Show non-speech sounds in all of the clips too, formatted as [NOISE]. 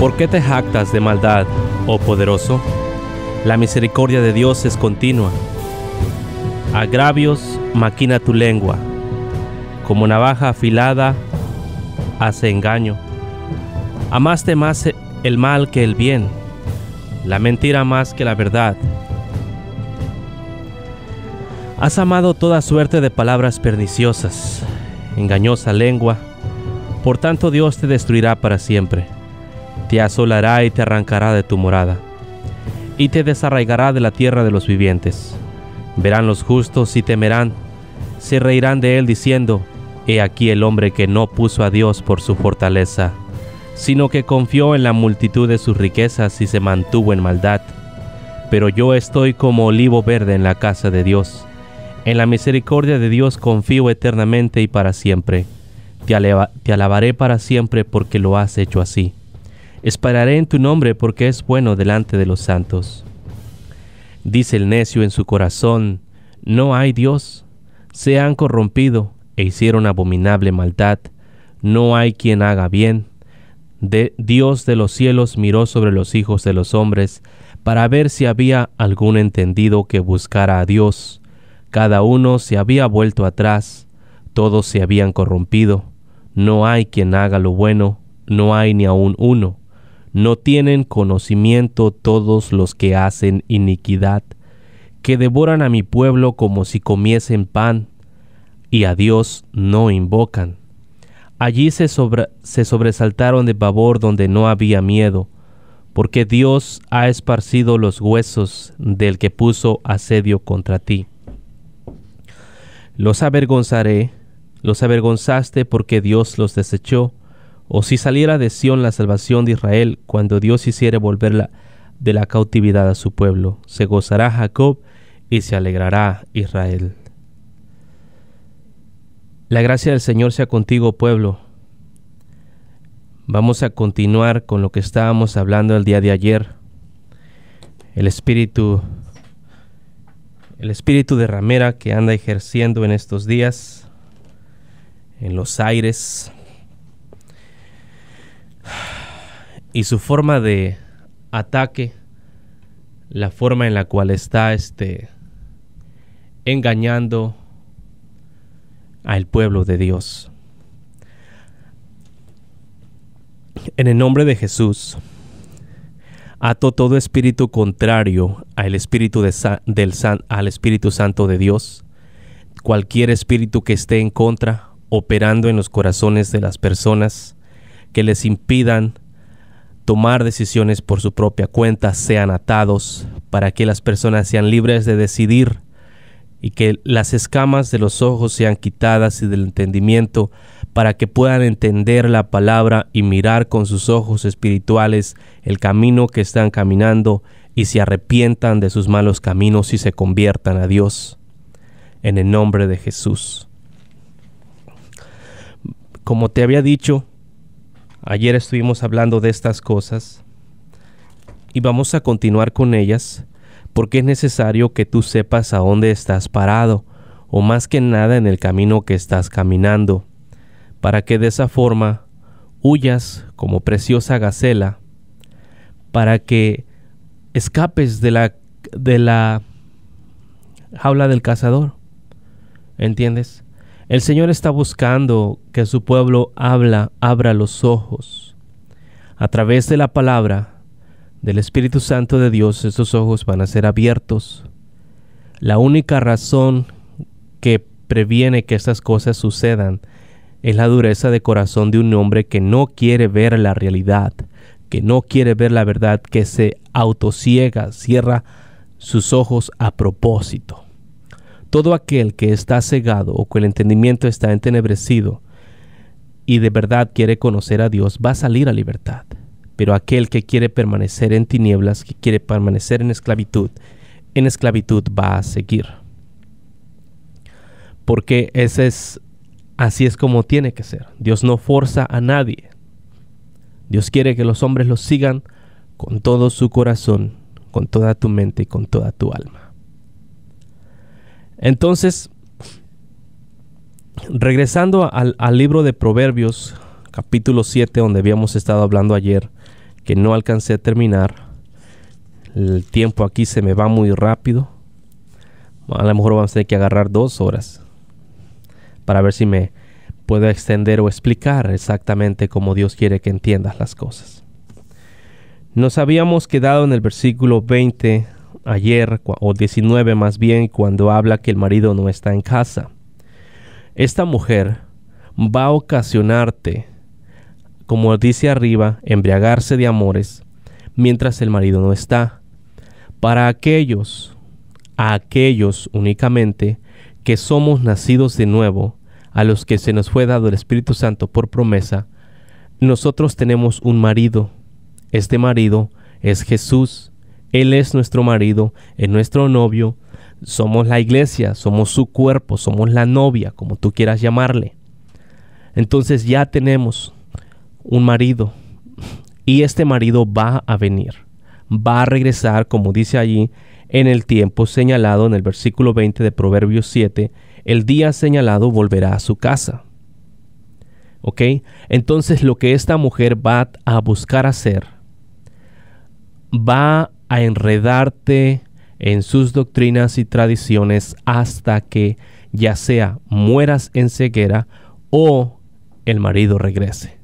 ¿Por qué te jactas de maldad, oh poderoso? La misericordia de Dios es continua. Agravios maquina tu lengua, como navaja afilada hace engaño. Amaste más el mal que el bien, la mentira más que la verdad. Has amado toda suerte de palabras perniciosas, engañosa lengua, por tanto Dios te destruirá para siempre te asolará y te arrancará de tu morada, y te desarraigará de la tierra de los vivientes. Verán los justos y temerán, se reirán de él diciendo, He aquí el hombre que no puso a Dios por su fortaleza, sino que confió en la multitud de sus riquezas y se mantuvo en maldad. Pero yo estoy como olivo verde en la casa de Dios. En la misericordia de Dios confío eternamente y para siempre. Te, te alabaré para siempre porque lo has hecho así. Esperaré en tu nombre porque es bueno delante de los santos. Dice el necio en su corazón, no hay Dios, se han corrompido e hicieron abominable maldad, no hay quien haga bien. Dios de los cielos miró sobre los hijos de los hombres para ver si había algún entendido que buscara a Dios. Cada uno se había vuelto atrás, todos se habían corrompido, no hay quien haga lo bueno, no hay ni aun uno. No tienen conocimiento todos los que hacen iniquidad, que devoran a mi pueblo como si comiesen pan, y a Dios no invocan. Allí se, se sobresaltaron de pavor donde no había miedo, porque Dios ha esparcido los huesos del que puso asedio contra ti. Los avergonzaré, los avergonzaste porque Dios los desechó, o si saliera de Sión la salvación de Israel cuando Dios hiciere volverla de la cautividad a su pueblo, se gozará Jacob y se alegrará Israel. La gracia del Señor sea contigo, pueblo. Vamos a continuar con lo que estábamos hablando el día de ayer. El espíritu el espíritu de ramera que anda ejerciendo en estos días en los aires y su forma de ataque, la forma en la cual está este, engañando al pueblo de Dios. En el nombre de Jesús, ato todo espíritu contrario al espíritu, del San, al espíritu Santo de Dios, cualquier espíritu que esté en contra, operando en los corazones de las personas, que les impidan tomar decisiones por su propia cuenta, sean atados, para que las personas sean libres de decidir y que las escamas de los ojos sean quitadas y del entendimiento, para que puedan entender la palabra y mirar con sus ojos espirituales el camino que están caminando y se arrepientan de sus malos caminos y se conviertan a Dios. En el nombre de Jesús. Como te había dicho, Ayer estuvimos hablando de estas cosas y vamos a continuar con ellas porque es necesario que tú sepas a dónde estás parado o más que nada en el camino que estás caminando, para que de esa forma huyas como preciosa gacela, para que escapes de la de la jaula del cazador. ¿Entiendes? El Señor está buscando que su pueblo habla, abra los ojos. A través de la palabra del Espíritu Santo de Dios, esos ojos van a ser abiertos. La única razón que previene que estas cosas sucedan es la dureza de corazón de un hombre que no quiere ver la realidad, que no quiere ver la verdad, que se autosiega, cierra sus ojos a propósito todo aquel que está cegado o que el entendimiento está entenebrecido y de verdad quiere conocer a Dios va a salir a libertad. Pero aquel que quiere permanecer en tinieblas, que quiere permanecer en esclavitud, en esclavitud va a seguir. Porque ese es así es como tiene que ser. Dios no forza a nadie. Dios quiere que los hombres lo sigan con todo su corazón, con toda tu mente y con toda tu alma. Entonces, regresando al, libro de Proverbios, capítulo 7, donde habíamos estado hablando ayer, que no alcancé a terminar. El tiempo aquí se me va muy rápido. A lo mejor vamos a tener que agarrar dos horas para ver si me puedo extender o explicar exactamente cómo Dios quiere que entiendas las cosas. Nos habíamos quedado en el versículo 20 ayer, o 19 más bien, cuando habla que el marido no está en casa. Esta mujer va a ocasionarte, como dice arriba, embriagarse de amores mientras el marido no está. Para aquellos, a aquellos únicamente, que somos nacidos de nuevo, a los que se nos fue dado el Espíritu Santo por promesa, nosotros tenemos un marido. Este marido es Jesús él es nuestro marido, es nuestro novio, somos la iglesia, somos su cuerpo, somos la novia, como tú quieras llamarle. Entonces ya tenemos un marido y este marido va a venir, va a regresar, como dice allí, en el tiempo señalado en el versículo 20 de Proverbios 7, el día señalado volverá a su casa. ¿Ok? Entonces lo que esta mujer va a buscar hacer, va a a enredarte en sus doctrinas y tradiciones hasta que ya sea mueras en ceguera o el marido regrese.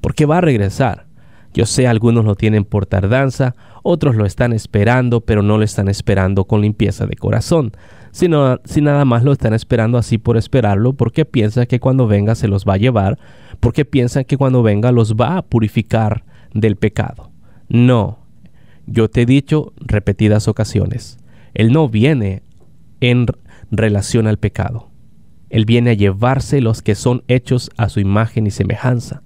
Porque va a regresar. Yo sé algunos lo tienen por tardanza, otros lo están esperando, pero no lo están esperando con limpieza de corazón, sino si nada más lo están esperando así por esperarlo, porque piensa que cuando venga se los va a llevar, porque piensan que cuando venga los va a purificar del pecado. No, yo te he dicho repetidas ocasiones, Él no viene en relación al pecado. Él viene a llevarse los que son hechos a su imagen y semejanza,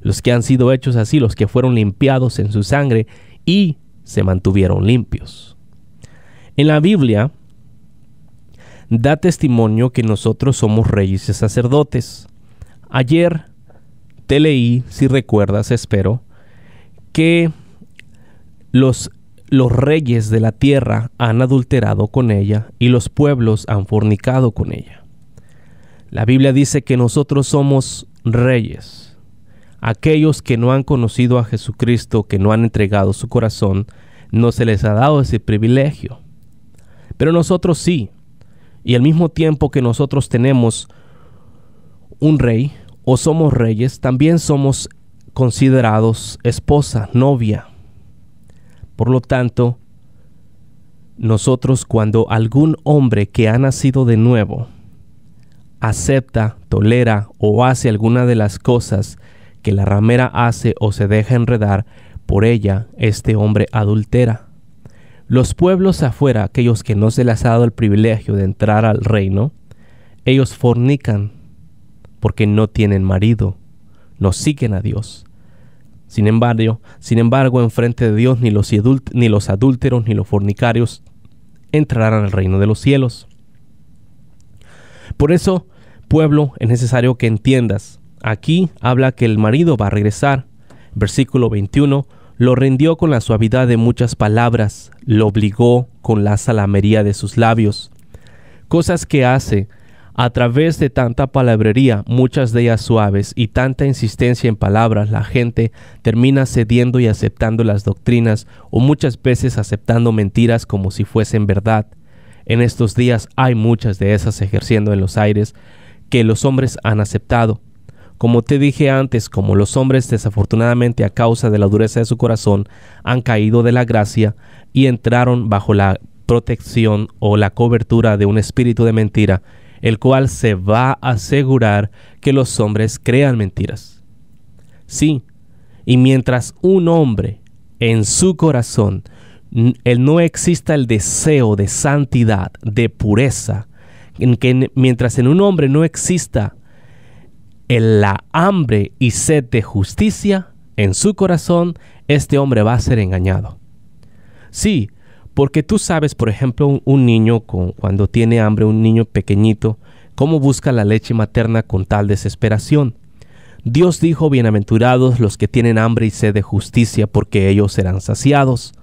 los que han sido hechos así, los que fueron limpiados en su sangre y se mantuvieron limpios. En la Biblia da testimonio que nosotros somos reyes y sacerdotes. Ayer te leí, si recuerdas, espero, que los, los reyes de la tierra han adulterado con ella y los pueblos han fornicado con ella. La Biblia dice que nosotros somos reyes, aquellos que no han conocido a Jesucristo, que no han entregado su corazón, no se les ha dado ese privilegio. Pero nosotros sí, y al mismo tiempo que nosotros tenemos un rey o somos reyes, también somos considerados esposa, novia, por lo tanto, nosotros cuando algún hombre que ha nacido de nuevo acepta, tolera o hace alguna de las cosas que la ramera hace o se deja enredar, por ella este hombre adultera. Los pueblos afuera, aquellos que no se les ha dado el privilegio de entrar al reino, ellos fornican porque no tienen marido, no siguen a Dios. Sin embargo, sin embargo, enfrente de Dios ni los, ni los adúlteros ni los fornicarios entrarán al reino de los cielos. Por eso, pueblo, es necesario que entiendas. Aquí habla que el marido va a regresar. Versículo 21 lo rindió con la suavidad de muchas palabras, lo obligó con la salamería de sus labios. Cosas que hace a través de tanta palabrería, muchas de ellas suaves, y tanta insistencia en palabras, la gente termina cediendo y aceptando las doctrinas o muchas veces aceptando mentiras como si fuesen verdad. En estos días hay muchas de esas ejerciendo en los aires que los hombres han aceptado. Como te dije antes, como los hombres desafortunadamente a causa de la dureza de su corazón han caído de la gracia y entraron bajo la protección o la cobertura de un espíritu de mentira, el cual se va a asegurar que los hombres crean mentiras. Sí, y mientras un hombre en su corazón él no exista el deseo de santidad, de pureza, en que mientras en un hombre no exista el, la hambre y sed de justicia en su corazón, este hombre va a ser engañado. Sí, porque tú sabes, por ejemplo, un, niño con, cuando tiene hambre, un niño pequeñito, cómo busca la leche materna con tal desesperación. Dios dijo, bienaventurados los que tienen hambre y sed de justicia, porque ellos serán saciados.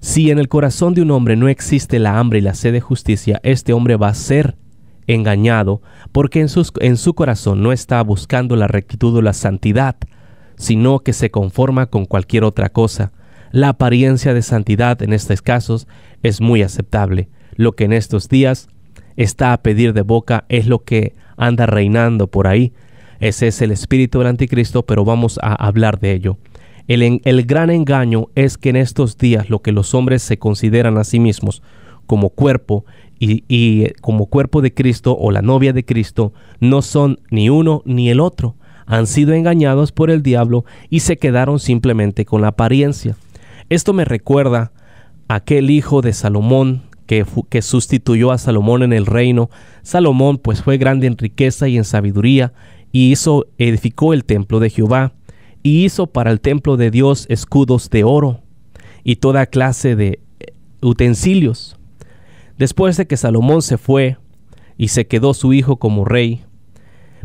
Si en el corazón de un hombre no existe la hambre y la sed de justicia, este hombre va a ser engañado, porque en, en su corazón no está buscando la rectitud o la santidad, sino que se conforma con cualquier otra cosa. La apariencia de santidad en estos casos es muy aceptable. Lo que en estos días está a pedir de boca es lo que anda reinando por ahí. Ese es el espíritu del anticristo, pero vamos a hablar de ello. El, gran engaño es que en estos días lo que los hombres se consideran a sí mismos como cuerpo y eh, como cuerpo de Cristo o la novia de Cristo no son ni uno ni el otro. Han sido engañados por el diablo y se quedaron simplemente con la apariencia. Esto me recuerda aquel hijo de Salomón que, sustituyó a Salomón en el reino. Salomón pues fue grande en riqueza y en sabiduría y hizo, edificó el templo de Jehová y hizo para el templo de Dios escudos de oro y toda clase de eh, utensilios. Después de que Salomón se fue y se quedó su hijo como rey,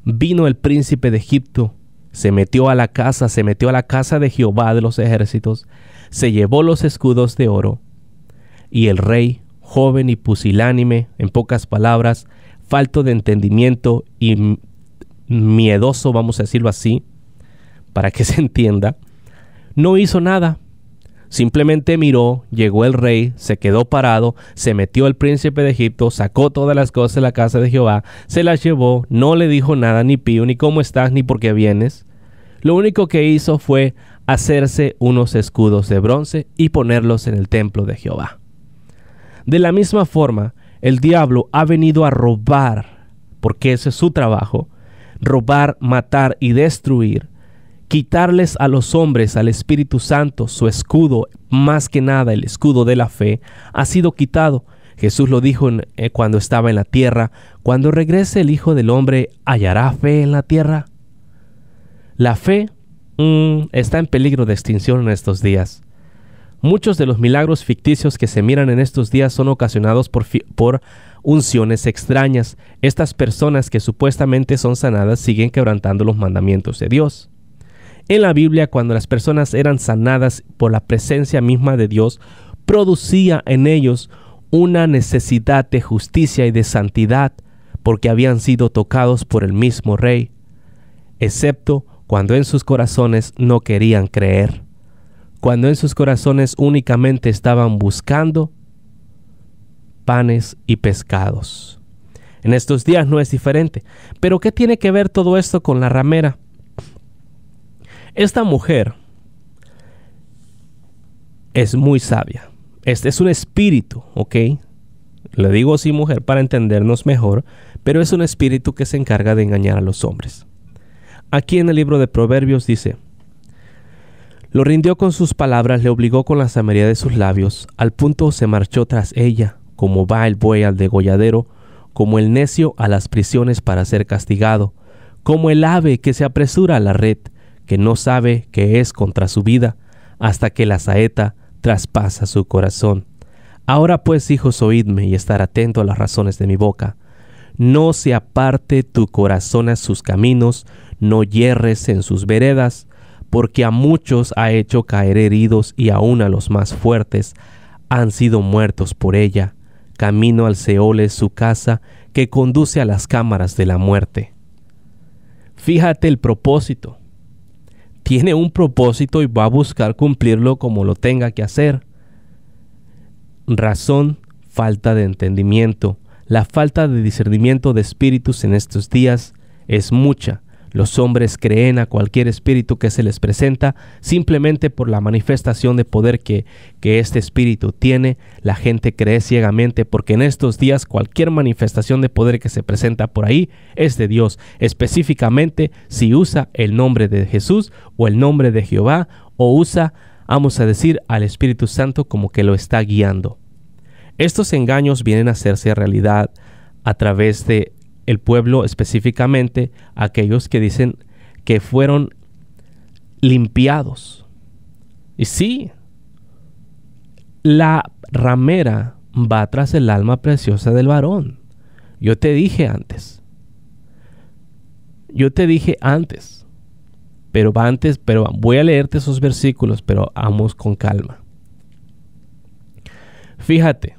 vino el príncipe de Egipto se metió a la casa, se metió a la casa de Jehová de los ejércitos, se llevó los escudos de oro, y el rey, joven y pusilánime, en pocas palabras, falto de entendimiento y miedoso, vamos a decirlo así, para que [LAUGHS] se entienda, no hizo nada, Simplemente miró, llegó el rey, se quedó parado, se metió el príncipe de Egipto, sacó todas las cosas de la casa de Jehová, se las llevó, no le dijo nada, ni pío, ni cómo estás, ni por qué vienes. Lo único que hizo fue hacerse unos escudos de bronce y ponerlos en el templo de Jehová. De la misma forma, el diablo ha venido a robar, porque ese es su trabajo, robar, matar y destruir quitarles a los hombres, al Espíritu Santo, su escudo, más que nada el escudo de la fe, ha sido quitado. Jesús lo dijo eh, cuando estaba en la tierra, cuando regrese el Hijo del Hombre, ¿hallará fe en la tierra? La fe mm, está en peligro de extinción en estos días. Muchos de los milagros ficticios que se miran en estos días son ocasionados por, por unciones extrañas. Estas personas que supuestamente son sanadas siguen quebrantando los mandamientos de Dios. En la Biblia, cuando las personas eran sanadas por la presencia misma de Dios, producía en ellos una necesidad de justicia y de santidad, porque habían sido tocados por el mismo Rey, excepto cuando en sus corazones no querían creer, cuando en sus corazones únicamente estaban buscando panes y pescados. En estos días no es diferente. Pero ¿qué tiene que ver todo esto con la ramera? Esta mujer es muy sabia. Este es un espíritu, ¿ok? Le digo así mujer para entendernos mejor, pero es un espíritu que se encarga de engañar a los hombres. Aquí en el libro de Proverbios dice, lo rindió con sus palabras, le obligó con la samería de sus labios, al punto se marchó tras ella, como va el buey al degolladero, como el necio a las prisiones para ser castigado, como el ave que se apresura a la red, no sabe que es contra su vida, hasta que la saeta traspasa su corazón. Ahora pues, hijos, oídme y estar atento a las razones de mi boca. No se aparte tu corazón a sus caminos, no yerres en sus veredas, porque a muchos ha hecho caer heridos y aun a los más fuertes han sido muertos por ella. Camino al Seol es su casa que conduce a las cámaras de la muerte. Fíjate el propósito tiene un propósito y va a buscar cumplirlo como lo tenga que hacer. Razón, falta de entendimiento. La falta de discernimiento de espíritus en estos días es mucha. Los hombres creen a cualquier espíritu que se les presenta simplemente por la manifestación de poder que, que este espíritu tiene. La gente cree ciegamente porque en estos días cualquier manifestación de poder que se presenta por ahí es de Dios, específicamente si usa el nombre de Jesús o el nombre de Jehová o usa, vamos a decir, al Espíritu Santo como que lo está guiando. Estos engaños vienen a hacerse realidad a través de el pueblo específicamente aquellos que dicen que fueron limpiados. Y sí, la ramera va tras el alma preciosa del varón. Yo te dije antes. Yo te dije antes. Pero va antes, pero voy a leerte esos versículos, pero vamos con calma. Fíjate,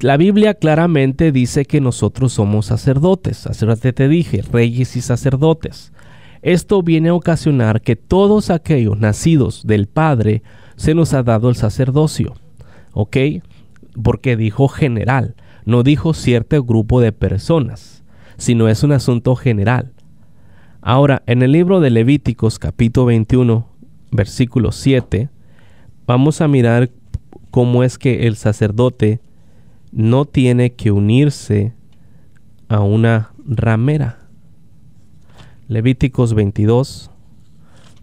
la Biblia claramente dice que nosotros somos sacerdotes, sacerdote te dije, reyes y sacerdotes. Esto viene a ocasionar que todos aquellos nacidos del Padre se nos ha dado el sacerdocio, ¿ok? Porque dijo general, no dijo cierto grupo de personas, sino es un asunto general. Ahora, en el libro de Levíticos capítulo 21, versículo 7, vamos a mirar cómo es que el sacerdote no tiene que unirse a una ramera. Levíticos 22,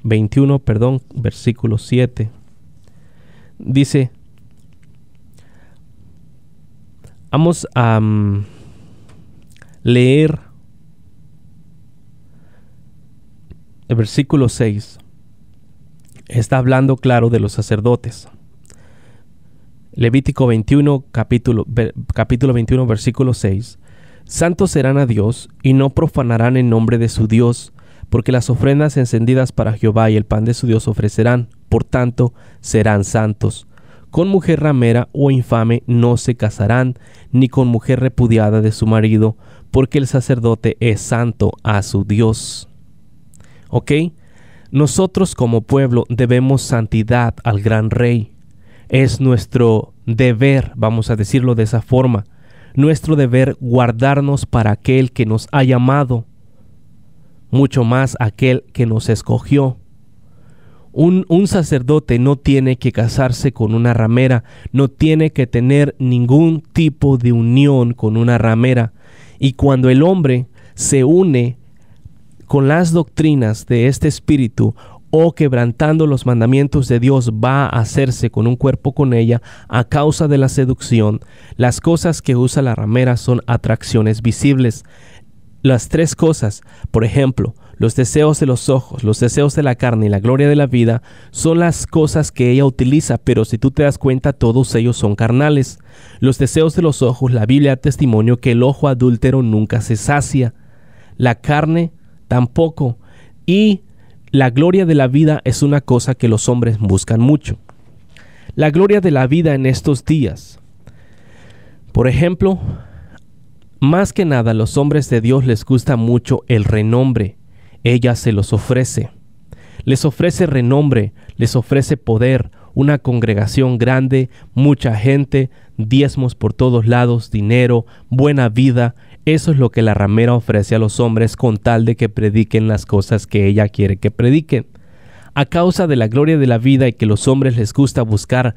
21, perdón, versículo 7. Dice, vamos a mm, leer el versículo 6. Está hablando claro de los sacerdotes. Levítico 21, capítulo, capítulo 21, versículo 6. Santos serán a Dios y no profanarán el nombre de su Dios, porque las ofrendas encendidas para Jehová y el pan de su Dios ofrecerán, por tanto, serán santos. Con mujer ramera o infame no se casarán, ni con mujer repudiada de su marido, porque el sacerdote es santo a su Dios. ¿Ok? Nosotros como pueblo debemos santidad al gran rey. Es nuestro deber, vamos a decirlo de esa forma, nuestro deber guardarnos para aquel que nos ha llamado, mucho más aquel que nos escogió. Un, sacerdote no tiene que casarse con una ramera, no tiene que tener ningún tipo de unión con una ramera. Y cuando el hombre se une con las doctrinas de este espíritu o quebrantando los mandamientos de Dios va a hacerse con un cuerpo con ella a causa de la seducción, las cosas que usa la ramera son atracciones visibles. Las tres cosas, por ejemplo, los deseos de los ojos, los deseos de la carne y la gloria de la vida son las cosas que ella utiliza, pero si tú te das cuenta todos ellos son carnales. Los deseos de los ojos, la Biblia da testimonio que el ojo adúltero nunca se sacia, la carne tampoco, y la gloria de la vida es una cosa que los hombres buscan mucho. La gloria de la vida en estos días. Por ejemplo, más que nada los hombres de Dios les gusta mucho el renombre. Ella se los ofrece. Les ofrece renombre, les ofrece poder, una congregación grande, mucha gente, diezmos por todos lados, dinero, buena vida, eso es lo que la ramera ofrece a los hombres con tal de que prediquen las cosas que ella quiere que prediquen. A causa de la gloria de la vida y que los hombres les gusta buscar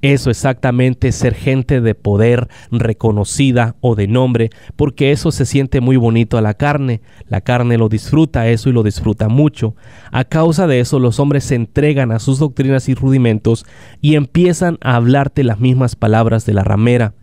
eso exactamente, ser gente de poder, reconocida o de nombre, porque eso se siente muy bonito a la carne. La carne lo disfruta eso y lo disfruta mucho. A causa de eso los hombres se entregan a sus doctrinas y rudimentos y empiezan a hablarte las mismas palabras de la ramera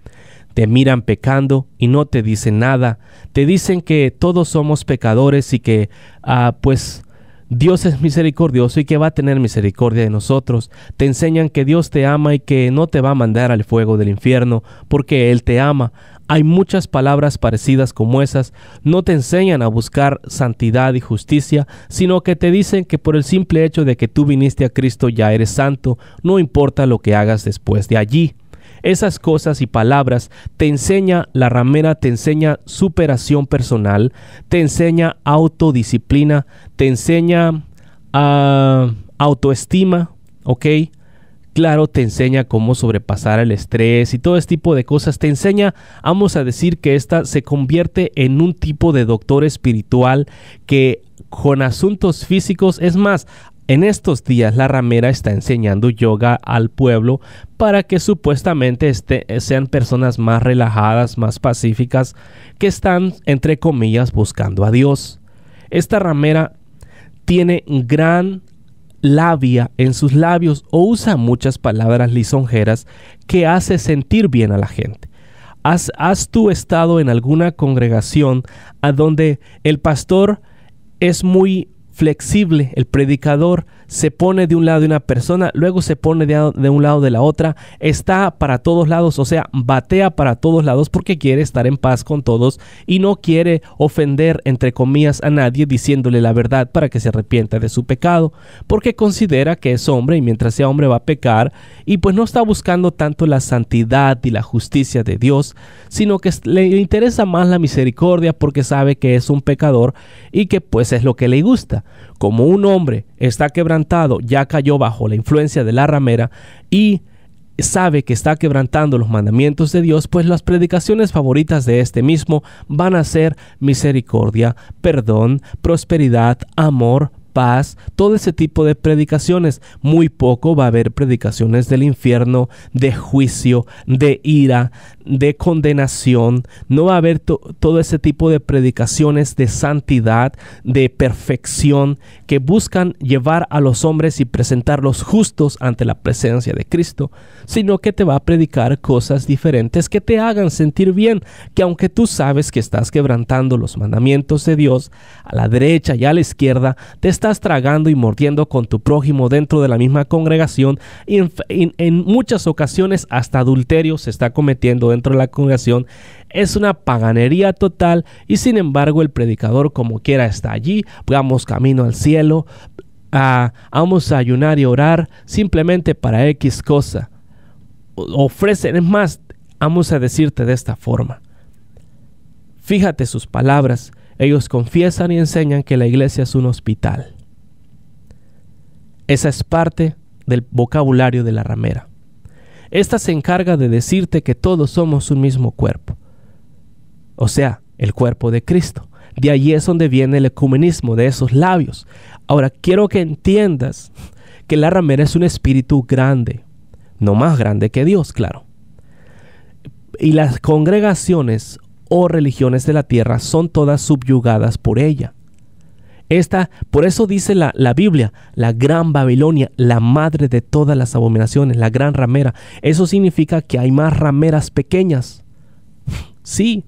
te miran pecando y no te dicen nada, te dicen que todos somos pecadores y que, ah, pues, Dios es misericordioso y que va a tener misericordia de nosotros. Te enseñan que Dios te ama y que no te va a mandar al fuego del infierno porque Él te ama. Hay muchas palabras parecidas como esas. No te enseñan a buscar santidad y justicia, sino que te dicen que por el simple hecho de que tú viniste a Cristo ya eres santo, no importa lo que hagas después de allí. Esas cosas y palabras te enseña la ramera, te enseña superación personal, te enseña autodisciplina, te enseña ah, autoestima, ¿ok? Claro, te enseña cómo sobrepasar el estrés y todo este tipo de cosas. Te enseña, vamos a decir que esta se convierte en un tipo de doctor espiritual que con asuntos físicos. Es más, en estos días la ramera está enseñando yoga al pueblo para que supuestamente este, eh, sean personas más relajadas, más pacíficas, que están, entre comillas, buscando a Dios. Esta ramera tiene gran labia en sus labios o usa muchas palabras lisonjeras que hace sentir bien a la gente. ¿Has, has tú estado en alguna congregación a donde el pastor es muy flexible. El predicador se pone de un lado de una persona, luego se pone de, un lado de la otra, está para todos lados, o sea, batea para todos lados porque quiere estar en paz con todos y no quiere ofender, entre comillas, a nadie diciéndole la verdad para que se arrepienta de su pecado, porque considera que es hombre y mientras sea hombre va a pecar y pues no está buscando tanto la santidad y la justicia de Dios, sino que le interesa más la misericordia porque sabe que es un pecador y que pues es lo que le gusta como un hombre está quebrantado, ya cayó bajo la influencia de la ramera y sabe que está quebrantando los mandamientos de Dios, pues las predicaciones favoritas de este mismo van a ser misericordia, perdón, prosperidad, amor, paz, todo ese tipo de predicaciones. Muy poco va a haber predicaciones del infierno, de juicio, de ira, de condenación. No va a haber todo ese tipo de predicaciones de santidad, de perfección, que buscan llevar a los hombres y presentarlos justos ante la presencia de Cristo, sino que te va a predicar cosas diferentes que te hagan sentir bien, que aunque tú sabes que estás quebrantando los mandamientos de Dios, a la derecha y a la izquierda, te estás tragando y mordiendo con tu prójimo dentro de la misma congregación y en, muchas ocasiones hasta adulterio se está cometiendo dentro de la congregación. Es una paganería total y sin embargo el predicador como quiera está allí, vamos camino al cielo, a, vamos a ayunar y orar simplemente para X cosa. Ofrecen, es más, vamos a decirte de esta forma. Fíjate sus palabras, ellos confiesan y enseñan que la iglesia es un hospital. Esa es parte del vocabulario de la ramera. Esta se encarga de decirte que todos somos un mismo cuerpo, o sea, el cuerpo de Cristo. De allí es donde viene el ecumenismo, de esos labios. Ahora, quiero que entiendas que la ramera es un espíritu grande, no más grande que Dios, claro. Y las congregaciones o religiones de la tierra son todas subyugadas por ella. Esta, por eso dice la, la, Biblia, la gran Babilonia, la madre de todas las abominaciones, la gran ramera. Eso significa que hay más rameras pequeñas. [LAUGHS] Sí,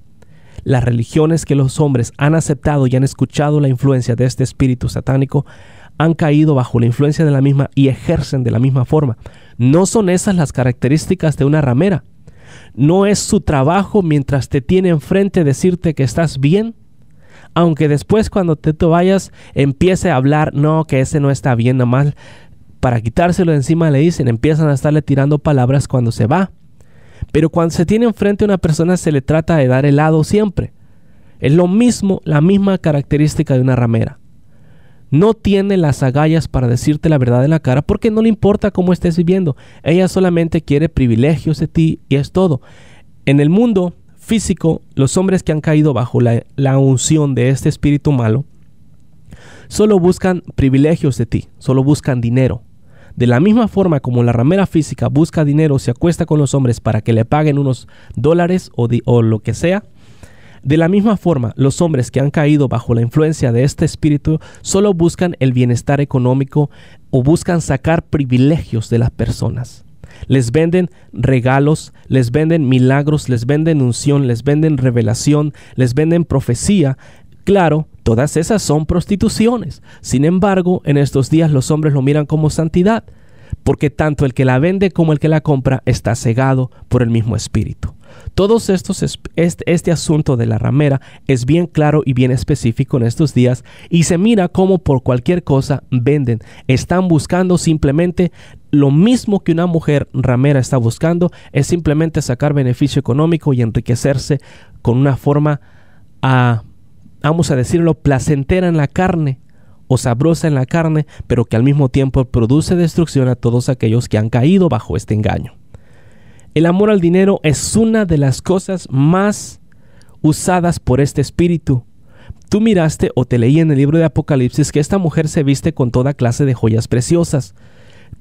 las religiones que los hombres han aceptado y han escuchado la influencia de este espíritu satánico han caído bajo la influencia de la misma y ejercen de la misma forma. No son esas las características de una ramera. No es su trabajo mientras te tiene enfrente decirte que estás bien, aunque después cuando te, vayas empiece a hablar, no, que ese no está bien, nada más para quitárselo de encima le dicen, empiezan a estarle tirando palabras cuando se va. Pero cuando se tiene enfrente una persona se le trata de dar helado siempre. Es lo mismo, la misma característica de una ramera no tiene las agallas para decirte la verdad en la cara porque no le importa cómo estés viviendo. Ella solamente quiere privilegios de ti y es todo. En el mundo físico, los hombres que han caído bajo la, unción de este espíritu malo, solo buscan privilegios de ti, solo buscan dinero, de la misma forma como la ramera física busca dinero, se acuesta con los hombres para que le paguen unos dólares o, o, lo que sea, de la misma forma, los hombres que han caído bajo la influencia de este espíritu solo buscan el bienestar económico o buscan sacar privilegios de las personas. Les venden regalos, les venden milagros, les venden unción, les venden revelación, les venden profecía. Claro, todas esas son prostituciones. Sin embargo, en estos días los hombres lo miran como santidad, porque tanto el que la vende como el que la compra está cegado por el mismo espíritu. Todos estos este, asunto de la ramera es bien claro y bien específico en estos días y se mira como por cualquier cosa venden. Están buscando simplemente lo mismo que una mujer ramera está buscando, es simplemente sacar beneficio económico y enriquecerse con una forma, a ah, vamos a decirlo, placentera en la carne o sabrosa en la carne, pero que al mismo tiempo produce destrucción a todos aquellos que han caído bajo este engaño. El amor al dinero es una de las cosas más usadas por este espíritu. Tú miraste o te leí en el libro de Apocalipsis que esta mujer se viste con toda clase de joyas preciosas.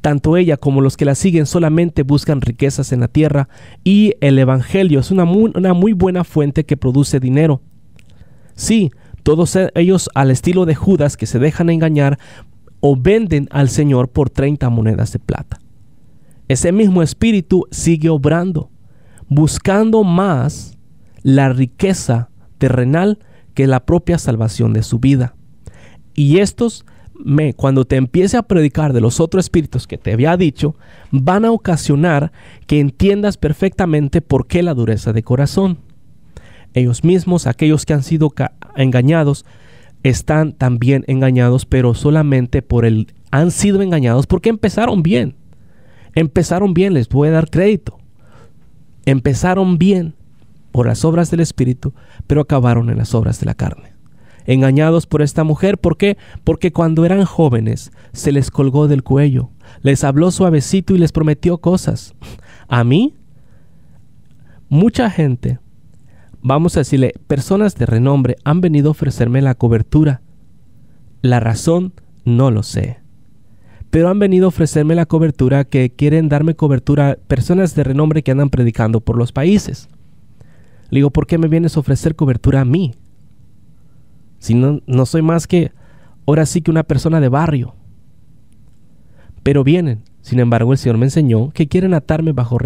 Tanto ella como los que la siguen solamente buscan riquezas en la tierra y el Evangelio es una muy, buena fuente que produce dinero. Sí, todos e-, ellos al estilo de Judas que se dejan engañar o venden al Señor por 30 monedas de plata ese mismo espíritu sigue obrando, buscando más la riqueza terrenal que la propia salvación de su vida. Y estos, me, cuando te empiece a predicar de los otros espíritus que te había dicho, van a ocasionar que entiendas perfectamente por qué la dureza de corazón. Ellos mismos, aquellos que han sido engañados, están también engañados, pero solamente por el han sido engañados porque empezaron bien. Empezaron bien, les voy a dar crédito. Empezaron bien por las obras del Espíritu, pero acabaron en las obras de la carne. Engañados por esta mujer, ¿por qué? Porque cuando eran jóvenes se les colgó del cuello, les habló suavecito y les prometió cosas. A mí, mucha gente, vamos a decirle, personas de renombre han venido a ofrecerme la cobertura. La razón, no lo sé pero han venido a ofrecerme la cobertura que quieren darme cobertura personas de renombre que andan predicando por los países. Le digo, ¿por qué me vienes a ofrecer cobertura a mí? Si no, no soy más que, ahora sí que una persona de barrio. Pero vienen sin embargo, el Señor me enseñó que quieren atarme bajo,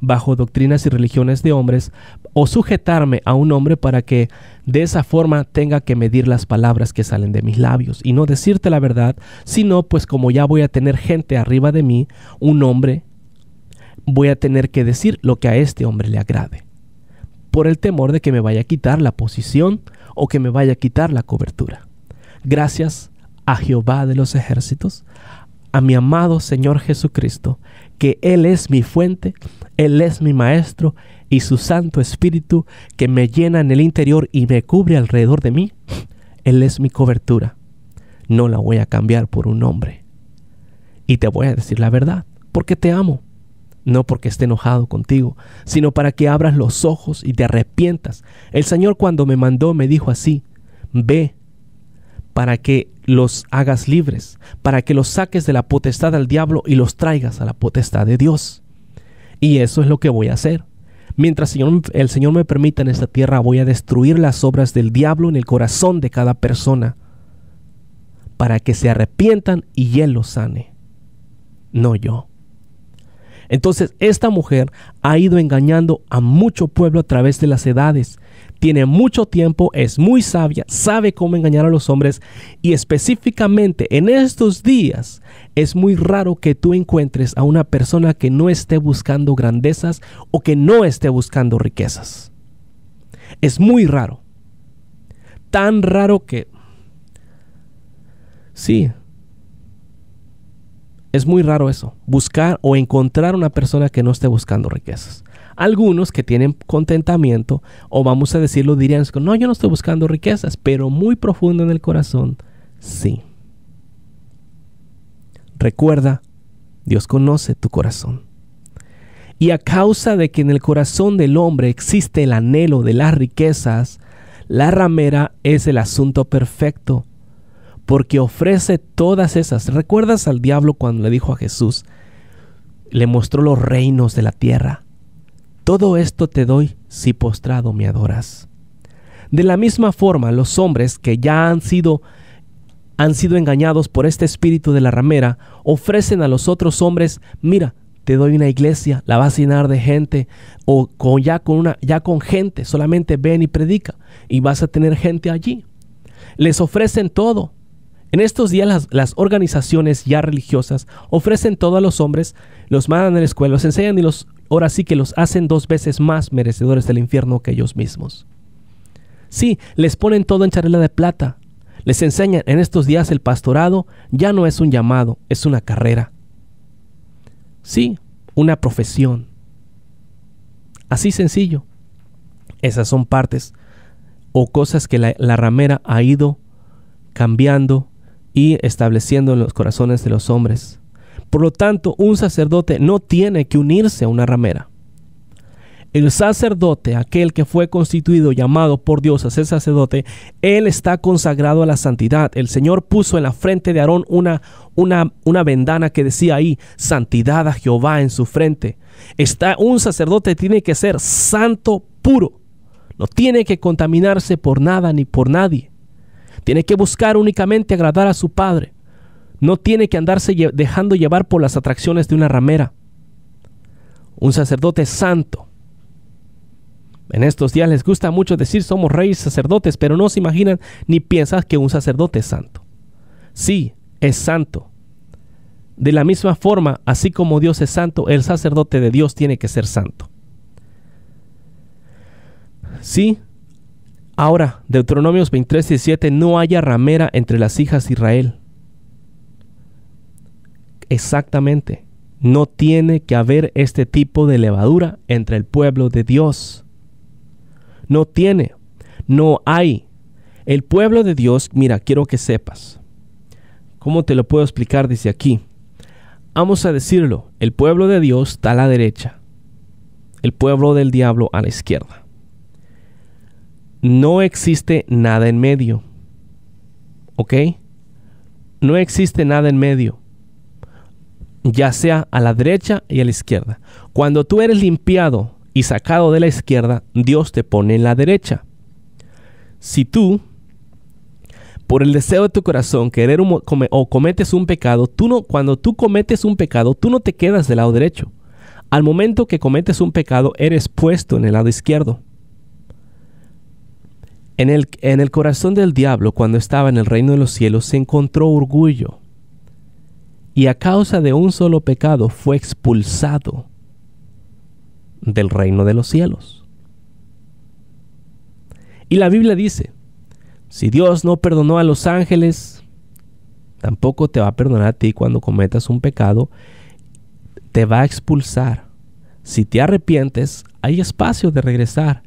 bajo, doctrinas y religiones de hombres o sujetarme a un hombre para que de esa forma tenga que medir las palabras que salen de mis labios y no decirte la verdad, sino pues como ya voy a tener gente arriba de mí, un hombre, voy a tener que decir lo que a este hombre le agrade, por el temor de que me vaya a quitar la posición o que me vaya a quitar la cobertura. Gracias a Jehová de los ejércitos, a mi amado Señor Jesucristo, que Él es mi fuente, Él es mi Maestro, y su Santo Espíritu, que me llena en el interior y me cubre alrededor de mí, Él es mi cobertura. No la voy a cambiar por un hombre. Y te voy a decir la verdad, porque te amo. No porque esté enojado contigo, sino para que abras los ojos y te arrepientas. El Señor cuando me mandó me dijo así, ve para que los hagas libres, para que los saques de la potestad al diablo y los traigas a la potestad de Dios. Y eso es lo que voy a hacer. Mientras el Señor me permita en esta tierra, voy a destruir las obras del diablo en el corazón de cada persona, para que se arrepientan y Él los sane, no yo. Entonces, esta mujer ha ido engañando a mucho pueblo a través de las edades, tiene mucho tiempo, es muy sabia, sabe cómo engañar a los hombres y específicamente en estos días es muy raro que tú encuentres a una persona que no esté buscando grandezas o que no esté buscando riquezas. Es muy raro. Tan raro que... Sí. Es muy raro eso, buscar o encontrar una persona que no esté buscando riquezas. Algunos que tienen contentamiento, o vamos a decirlo, dirían, no, yo no estoy buscando riquezas, pero muy profundo en el corazón, sí. Recuerda, Dios conoce tu corazón. Y a causa de que en el corazón del hombre existe el anhelo de las riquezas, la ramera es el asunto perfecto, porque ofrece todas esas. ¿Recuerdas al diablo cuando le dijo a Jesús? Le mostró los reinos de la tierra todo esto te doy si postrado me adoras. De la misma forma, los hombres que ya han sido han sido engañados por este espíritu de la ramera, ofrecen a los otros hombres, mira, te doy una iglesia, la vas a llenar de gente, o con, ya, con una, ya con gente, solamente ven y predica, y vas a tener gente allí. Les ofrecen todo. En estos días las, las organizaciones ya religiosas ofrecen todo a los hombres, los mandan a la escuela, los enseñan y los ahora sí que los hacen dos veces más merecedores del infierno que ellos mismos. Sí, les ponen todo en charela de plata. Les enseñan en estos días el pastorado ya no es un llamado, es una carrera. Sí, una profesión. Así sencillo. Esas son partes o cosas que la, la ramera ha ido cambiando y estableciendo en los corazones de los hombres. Por lo tanto, un sacerdote no tiene que unirse a una ramera. El sacerdote, aquel que fue constituido, llamado por Dios a ser sacerdote, él está consagrado a la santidad. El Señor puso en la frente de Aarón una, una, una vendana que decía ahí, santidad a Jehová en su frente. Está, un sacerdote tiene que ser santo puro. No tiene que contaminarse por nada ni por nadie. Tiene que buscar únicamente agradar a su Padre. No tiene que andarse dejando llevar por las atracciones de una ramera. Un sacerdote santo. En estos días les gusta mucho decir somos reyes sacerdotes, pero no se imaginan ni piensan que un sacerdote es santo. Sí, es santo. De la misma forma, así como Dios es santo, el sacerdote de Dios tiene que ser santo. Sí, ahora, Deuteronomios 23, no haya ramera entre las hijas de Israel, exactamente. No tiene que haber este tipo de levadura entre el pueblo de Dios. No tiene, no hay. El pueblo de Dios, mira, quiero que sepas. ¿Cómo te lo puedo explicar desde aquí? Vamos a decirlo, el pueblo de Dios está a la derecha, el pueblo del diablo a la izquierda. No existe nada en medio. ¿Ok? No existe nada en medio ya sea a la derecha y a la izquierda. Cuando tú eres limpiado y sacado de la izquierda, Dios te pone en la derecha. Si tú, por el deseo de tu corazón, querer o cometes un pecado, tú no, cuando tú cometes un pecado, tú no te quedas del lado derecho. Al momento que cometes un pecado, eres puesto en el lado izquierdo. En el, en el corazón del diablo, cuando estaba en el reino de los cielos, se encontró orgullo y a causa de un solo pecado fue expulsado del reino de los cielos. Y la Biblia dice, si Dios no perdonó a los ángeles, tampoco te va a perdonar a ti cuando cometas un pecado, te va a expulsar. Si te arrepientes, hay espacio de regresar.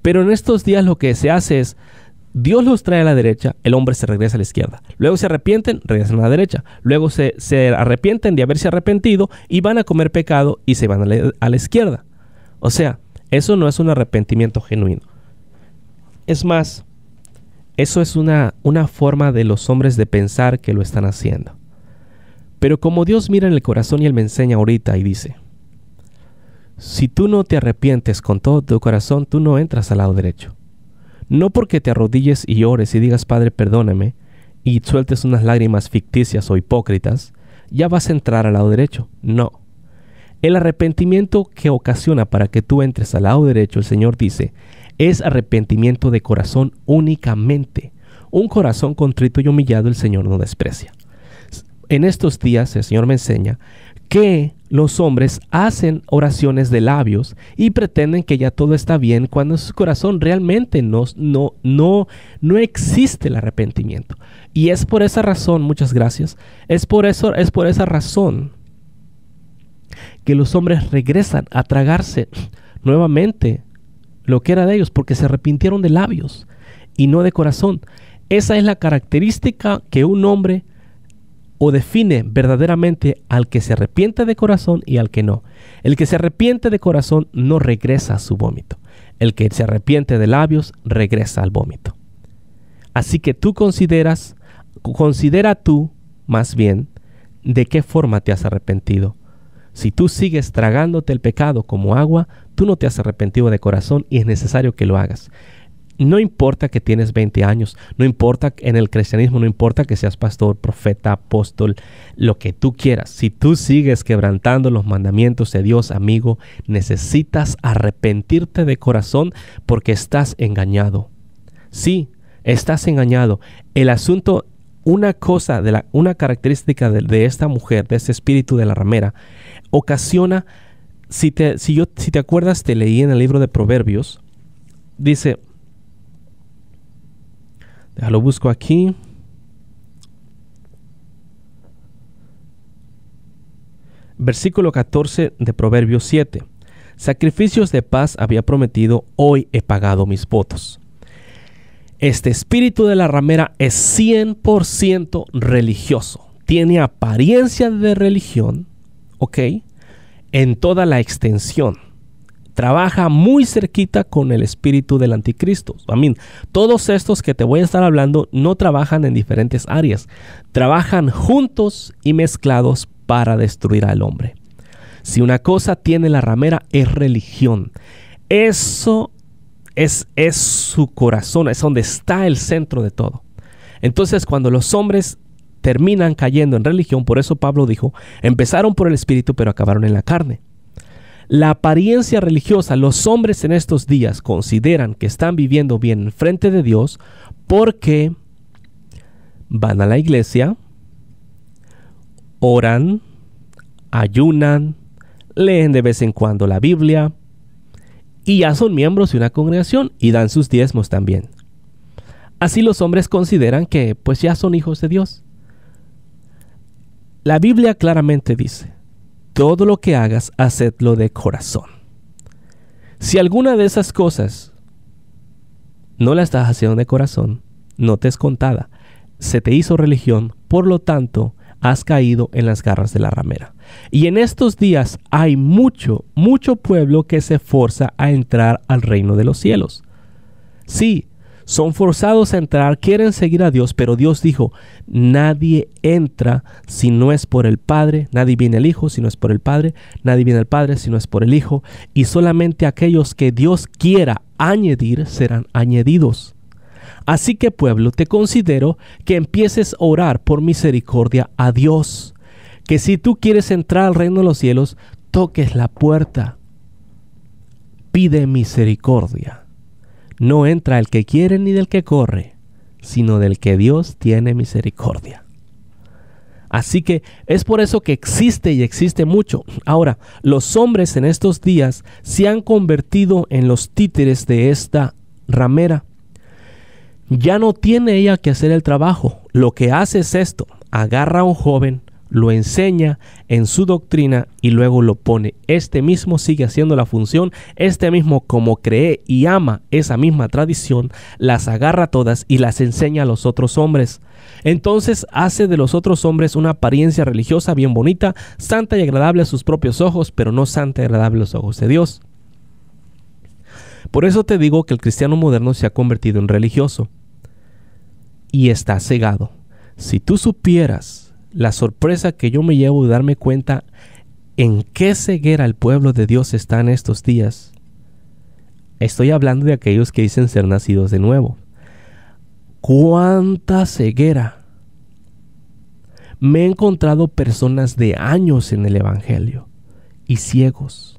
Pero en estos días lo que se hace es, Dios los trae a la derecha, el hombre se regresa a la izquierda. Luego se arrepienten, regresan a la derecha. Luego se, arrepienten de haberse arrepentido y van a comer pecado y se van a la, izquierda. O sea, eso no es un arrepentimiento genuino. Es más, eso es una, una forma de los hombres de pensar que lo están haciendo. Pero como Dios mira en el corazón y Él me enseña ahorita y dice, si tú no te arrepientes con todo tu corazón, tú no entras al lado derecho. No porque te arrodilles y llores y digas, Padre, perdóname, y sueltes unas lágrimas ficticias o hipócritas, ya vas a entrar al lado derecho. No. El arrepentimiento que ocasiona para que tú entres al lado derecho, el Señor dice, es arrepentimiento de corazón únicamente. Un corazón contrito y humillado el Señor no desprecia. En estos días el Señor me enseña que los hombres hacen oraciones de labios y pretenden que ya todo está bien cuando en su corazón realmente no, no, no, no existe el arrepentimiento. Y es por esa razón, muchas gracias, es por, eso, es por esa razón que los hombres regresan a tragarse nuevamente lo que era de ellos, porque se arrepintieron de labios y no de corazón. Esa es la característica que un hombre o define verdaderamente al que se arrepiente de corazón y al que no. El que se arrepiente de corazón no regresa a su vómito. El que se arrepiente de labios regresa al vómito. Así que tú consideras, considera tú más bien de qué forma te has arrepentido. Si tú sigues tragándote el pecado como agua, tú no te has arrepentido de corazón y es necesario que lo hagas. No importa que tienes 20 años, no importa en el cristianismo, no importa que seas pastor, profeta, apóstol, lo que tú quieras. Si tú sigues quebrantando los mandamientos de Dios, amigo, necesitas arrepentirte de corazón porque estás engañado. Sí, estás engañado. El asunto, una cosa, de la, una característica de, esta mujer, de este espíritu de la ramera, ocasiona, si te, si yo, si te acuerdas, te leí en el libro de Proverbios, dice, ya lo busco aquí. Versículo 14 de Proverbios 7. Sacrificios de paz había prometido, hoy he pagado mis votos. Este espíritu de la ramera es 100% religioso. Tiene apariencia de religión, ¿ok? En toda la extensión trabaja muy cerquita con el espíritu del anticristo. Amén. mí, todos estos que te voy a estar hablando no trabajan en diferentes áreas, trabajan juntos y mezclados para destruir al hombre. Si una cosa tiene la ramera es religión. Eso es, es su corazón, es donde está el centro de todo. Entonces cuando los hombres terminan cayendo en religión, por eso Pablo dijo, empezaron por el espíritu pero acabaron en la carne. La apariencia religiosa, los hombres en estos días consideran que están viviendo bien frente de Dios porque van a la iglesia, oran, ayunan, leen de vez en cuando la Biblia y ya son miembros de una congregación y dan sus diezmos también. Así los hombres consideran que pues ya son hijos de Dios. La Biblia claramente dice, todo lo que hagas, hacedlo de corazón. Si alguna de esas cosas no la estás haciendo de corazón, no te es contada, se te hizo religión, por lo tanto, has caído en las garras de la ramera. Y en estos días hay mucho, mucho pueblo que se forza a entrar al reino de los cielos. Sí, son forzados a entrar, quieren seguir a Dios, pero Dios dijo, nadie entra si no es por el Padre, nadie viene al Hijo si no es por el Padre, nadie viene al Padre si no es por el Hijo, y solamente aquellos que Dios quiera añadir serán añadidos. Así que pueblo, te considero que empieces a orar por misericordia a Dios, que si tú quieres entrar al reino de los cielos, toques la puerta, pide misericordia no entra el que quiere ni del que corre, sino del que Dios tiene misericordia. Así que es por eso que existe y existe mucho. Ahora, los hombres en estos días se han convertido en los títeres de esta ramera. Ya no tiene ella que hacer el trabajo. Lo que hace es esto. Agarra a un joven, lo enseña en su doctrina y luego lo pone. Este mismo sigue haciendo la función, este mismo como cree y ama esa misma tradición, las agarra todas y las enseña a los otros hombres. Entonces hace de los otros hombres una apariencia religiosa bien bonita, santa y agradable a sus propios ojos, pero no santa y agradable a los ojos de Dios. Por eso te digo que el cristiano moderno se ha convertido en religioso y está cegado. Si tú supieras la sorpresa que yo me llevo de darme cuenta en qué ceguera el pueblo de Dios está en estos días. Estoy hablando de aquellos que dicen ser nacidos de nuevo. ¡Cuánta ceguera! Me he encontrado personas de años en el Evangelio y ciegos.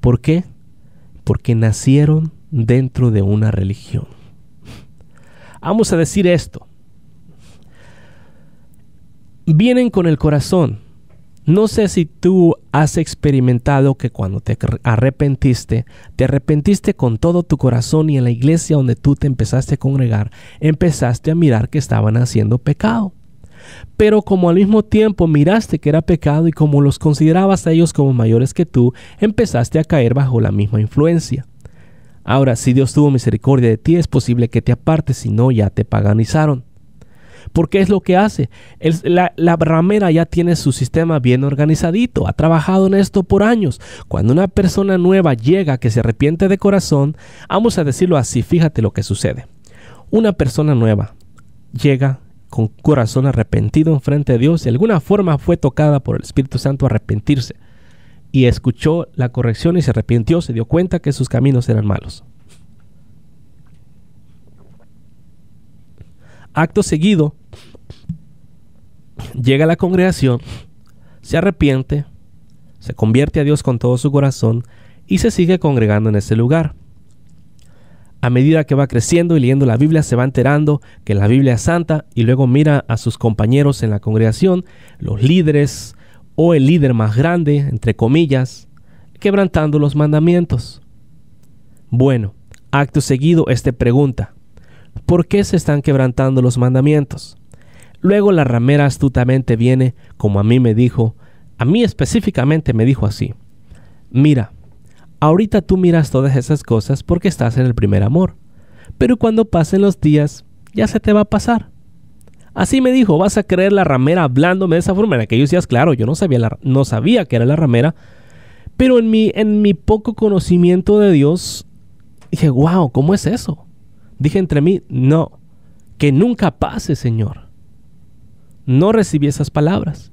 ¿Por qué? Porque nacieron dentro de una religión. Vamos a decir esto vienen con el corazón. No sé si tú has experimentado que cuando te arrepentiste, te arrepentiste con todo tu corazón y en la iglesia donde tú te empezaste a congregar, empezaste a mirar que estaban haciendo pecado. Pero como al mismo tiempo miraste que era pecado y como los considerabas a ellos como mayores que tú, empezaste a caer bajo la misma influencia. Ahora, si Dios tuvo misericordia de ti, es posible que te apartes, si no, ya te paganizaron porque es lo que hace. la, la ramera ya tiene su sistema bien organizadito, ha trabajado en esto por años. Cuando una persona nueva llega que se arrepiente de corazón, vamos a decirlo así, fíjate lo que sucede. Una persona nueva llega con corazón arrepentido enfrente de Dios, de alguna forma fue tocada por el Espíritu Santo a arrepentirse y escuchó la corrección y se arrepintió, se dio cuenta que sus caminos eran malos. Acto seguido, llega a la congregación, se arrepiente, se convierte a Dios con todo su corazón y se sigue congregando en ese lugar. A medida que va creciendo y leyendo la Biblia, se va enterando que la Biblia es santa y luego mira a sus compañeros en la congregación, los líderes o el líder más grande, entre comillas, quebrantando los mandamientos. Bueno, acto seguido, este pregunta, ¿por qué se están quebrantando los mandamientos? Luego la ramera astutamente viene, como a mí me dijo, a mí específicamente me dijo así, mira, ahorita tú miras todas esas cosas porque estás en el primer amor, pero cuando pasen los días ya se te va a pasar. Así me dijo, vas a creer la ramera hablándome de esa forma. En aquellos días, claro, yo no sabía, la, no sabía que era la ramera, pero en mi, en mi poco conocimiento de Dios, dije, wow, ¿cómo es eso? Dije entre mí, no, que nunca pase, Señor. No recibí esas palabras.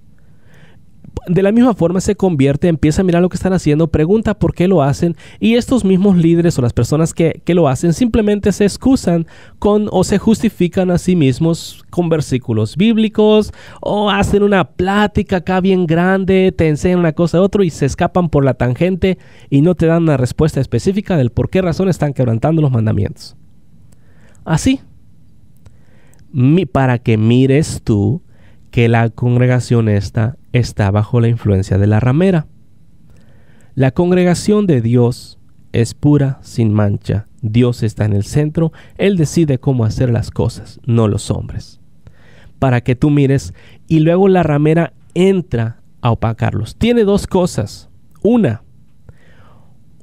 De la misma forma se convierte, empieza a mirar lo que están haciendo, pregunta por qué lo hacen y estos mismos líderes o las personas que, lo hacen simplemente se excusan con o se justifican a sí mismos con versículos bíblicos o hacen una plática acá bien grande, te enseñan una cosa a otro y se escapan por la tangente y no te dan una respuesta específica del por qué razón están quebrantando los mandamientos. Así, para que mires tú que la congregación esta está bajo la influencia de la ramera. La congregación de Dios es pura, sin mancha. Dios está en el centro, Él decide cómo hacer las cosas, no los hombres. Para que tú mires y luego la ramera entra a opacarlos. Tiene dos cosas. Una,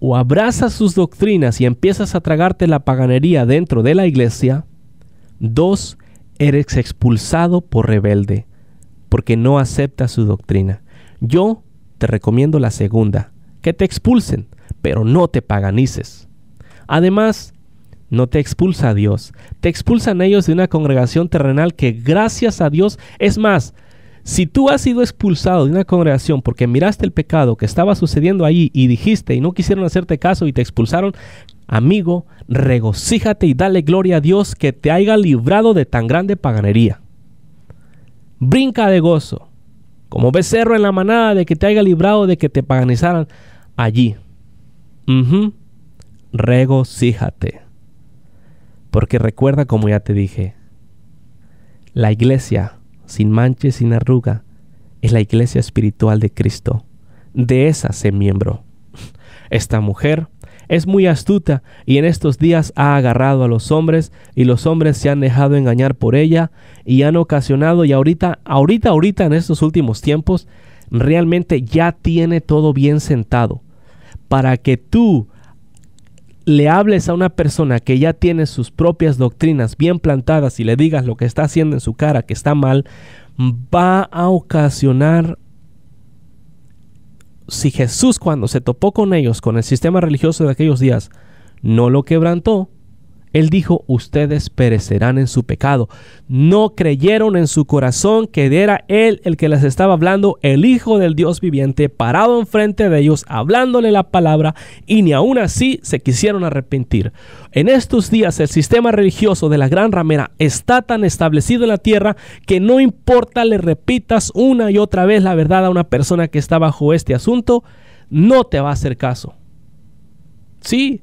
o abrazas sus doctrinas y empiezas a tragarte la paganería dentro de la iglesia. Dos, eres expulsado por rebelde porque no acepta su doctrina. Yo te recomiendo la segunda, que te expulsen, pero no te paganices. Además, no te expulsa a Dios, te expulsan ellos de una congregación terrenal que gracias a Dios, es más, si tú has sido expulsado de una congregación porque miraste el pecado que estaba sucediendo allí y dijiste y no quisieron hacerte caso y te expulsaron, amigo, regocíjate y dale gloria a Dios que te haya librado de tan grande paganería brinca de gozo, como becerro en la manada de que te haya librado de que te paganizaran allí. Regocíjate. Porque recuerda, como ya te dije, la iglesia sin mancha y sin arruga es la iglesia espiritual de Cristo. De esa se miembro. Esta mujer es muy astuta y en estos días ha agarrado a los hombres y los hombres se han dejado engañar por ella y han ocasionado y ahorita, ahorita, ahorita en estos últimos tiempos, realmente ya tiene todo bien sentado. Para que tú le hables a una persona que ya tiene sus propias doctrinas bien plantadas y le digas lo que está haciendo en su cara que está mal, va a ocasionar si Jesús cuando se topó con ellos, con el sistema religioso de aquellos días, no lo quebrantó, él dijo, ustedes perecerán en su pecado. No creyeron en su corazón que era Él el que les estaba hablando, el Hijo del Dios viviente, parado enfrente de ellos, hablándole la palabra, y ni aún así se quisieron arrepentir. En estos días el sistema religioso de la gran ramera está tan establecido en la tierra que no importa le repitas una y otra vez la verdad a una persona que está bajo este asunto, no te va a hacer caso. Sí,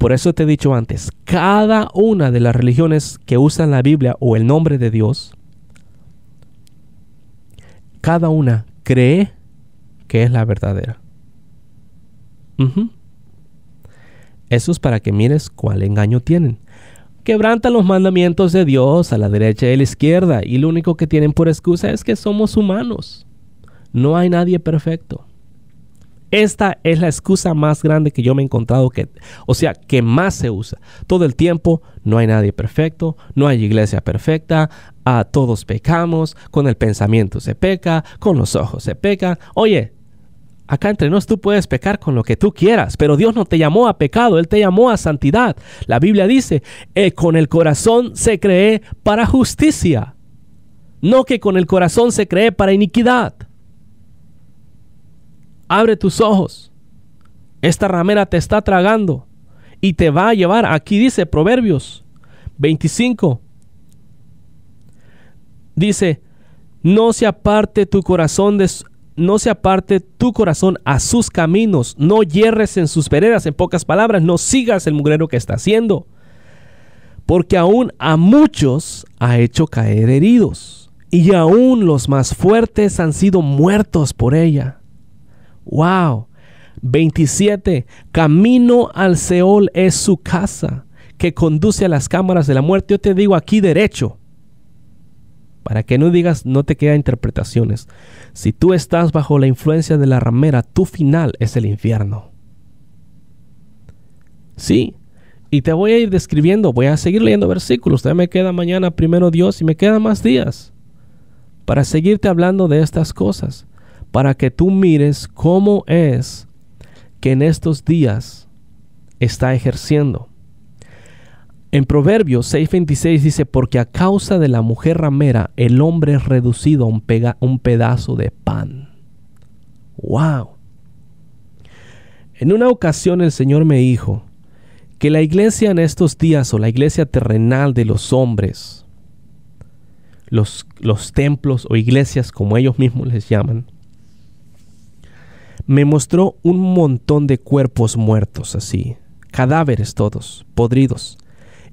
por eso te he dicho antes, cada una de las religiones que usan la Biblia o el nombre de Dios, cada una cree que es la verdadera. Eso es para que mires cuál engaño tienen. Quebrantan los mandamientos de Dios a la derecha y a la izquierda y lo único que tienen por excusa es que somos humanos. No hay nadie perfecto. Esta es la excusa más grande que yo me he encontrado, que, o sea, que más se usa. Todo el tiempo, no hay nadie perfecto, no hay iglesia perfecta, a todos pecamos, con el pensamiento se peca, con los ojos se peca. Oye, acá entre nos tú puedes pecar con lo que tú quieras, pero Dios no te llamó a pecado, Él te llamó a santidad. La Biblia dice, eh, con el corazón se cree para justicia, no que con el corazón se cree para iniquidad abre tus ojos. Esta ramera te está tragando y te va a llevar. Aquí dice Proverbios 25. Dice, no se aparte tu corazón de, no se aparte tu corazón a sus caminos, no yerres en sus veredas, en pocas palabras, no sigas el mugrero que está haciendo, porque aún a muchos ha hecho caer heridos, y aún los más fuertes han sido muertos por ella. ¡Wow! 27. Camino al Seol es su casa que conduce a las cámaras de la muerte. Yo te digo aquí derecho. Para que no digas, no te queda interpretaciones. Si tú estás bajo la influencia de la ramera, tu final es el infierno. Sí, y te voy a ir describiendo, voy a seguir leyendo versículos. ya me queda mañana primero Dios y me quedan más días para seguirte hablando de estas cosas para que tú mires cómo es que en estos días está ejerciendo. En Proverbios 6:26 dice, porque a causa de la mujer ramera el hombre es reducido a un, un pedazo de pan. ¡Wow! En una ocasión el Señor me dijo que la iglesia en estos días o la iglesia terrenal de los hombres, los, los templos o iglesias como ellos mismos les llaman, me mostró un montón de cuerpos muertos así, cadáveres todos, podridos,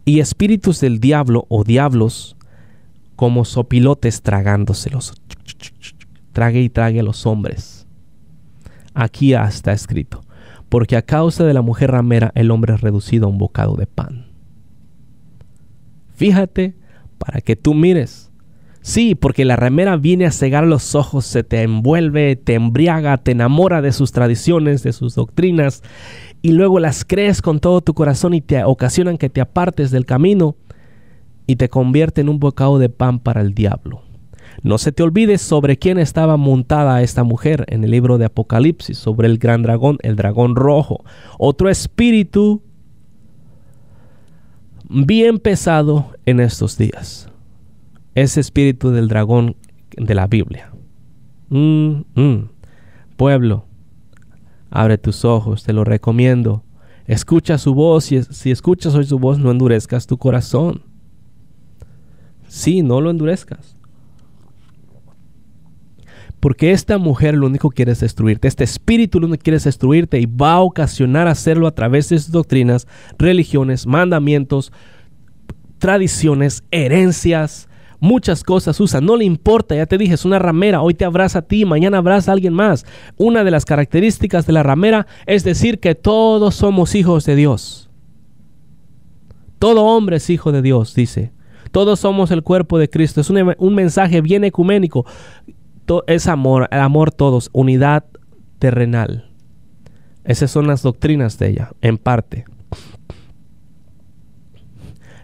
y espíritus del diablo o diablos como sopilotes tragándoselos. Trague y trague a los hombres. Aquí está escrito, porque a causa de la mujer ramera el hombre es reducido a un bocado de pan. Fíjate para que tú mires Sí, porque la remera viene a cegar los ojos, se te envuelve, te embriaga, te enamora de sus tradiciones, de sus doctrinas, y luego las crees con todo tu corazón y te ocasionan que te apartes del camino y te convierte en un bocado de pan para el diablo. No se te olvide sobre quién estaba montada esta mujer en el libro de Apocalipsis, sobre el gran dragón, el dragón rojo, otro espíritu bien pesado en estos días ese espíritu del dragón de la Biblia. Mm, mm. Pueblo, abre tus ojos, te lo recomiendo. Escucha su voz, y si escuchas hoy su voz, no endurezcas tu corazón. Sí, no lo endurezcas. Porque esta mujer lo único que quiere es destruirte, este espíritu lo único que quiere es destruirte y va a ocasionar hacerlo a través de sus doctrinas, religiones, mandamientos, tradiciones, herencias, Muchas cosas, usan no le importa, ya te dije, es una ramera, hoy te abraza a ti, mañana abraza a alguien más. Una de las características de la ramera es decir que todos somos hijos de Dios. Todo hombre es hijo de Dios, dice. Todos somos el cuerpo de Cristo. Es un, mensaje bien ecuménico. es amor, el amor todos, unidad terrenal. Esas son las doctrinas de ella, en parte.